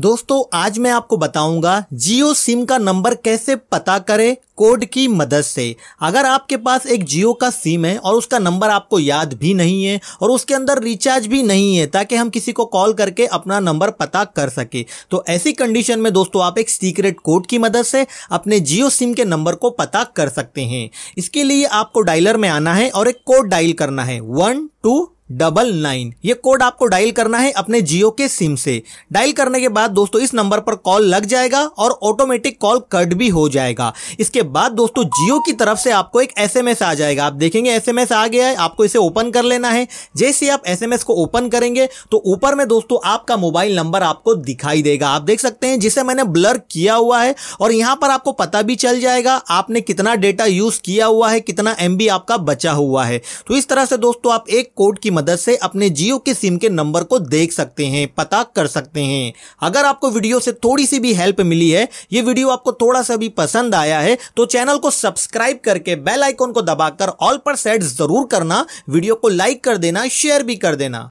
दोस्तों आज मैं आपको बताऊंगा जियो सिम का नंबर कैसे पता करें कोड की मदद से अगर आपके पास एक जियो का सिम है और उसका नंबर आपको याद भी नहीं है और उसके अंदर रिचार्ज भी नहीं है ताकि हम किसी को कॉल करके अपना नंबर पता कर सके तो ऐसी कंडीशन में दोस्तों आप एक सीक्रेट कोड की मदद से अपने जियो सिम के नंबर को पता कर सकते हैं इसके लिए आपको डायलर में आना है और एक कोड डायल करना है वन टू डबल नाइन ये कोड आपको डायल करना है अपने जियो के सिम से डायल करने के बाद दोस्तों इस नंबर पर कॉल लग जाएगा और ऑटोमेटिक कॉल कट भी हो जाएगा इसके बाद दोस्तों जियो की तरफ से आपको एक एसएमएस आ जाएगा आप देखेंगे एसएमएस आ गया है आपको इसे ओपन कर लेना है जैसे आप एसएमएस को ओपन करेंगे तो ऊपर में दोस्तों आपका मोबाइल नंबर आपको दिखाई देगा आप देख सकते हैं जिसे मैंने ब्लर किया हुआ है और यहाँ पर आपको पता भी चल जाएगा आपने कितना डेटा यूज किया हुआ है कितना एम आपका बचा हुआ है तो इस तरह से दोस्तों आप एक कोड की मदद से अपने जियो के सिम के नंबर को देख सकते हैं पता कर सकते हैं अगर आपको वीडियो से थोड़ी सी भी हेल्प मिली है ये वीडियो आपको थोड़ा सा भी पसंद आया है तो चैनल को सब्सक्राइब करके बेल आइकॉन को दबाकर ऑल पर सेट जरूर करना वीडियो को लाइक कर देना शेयर भी कर देना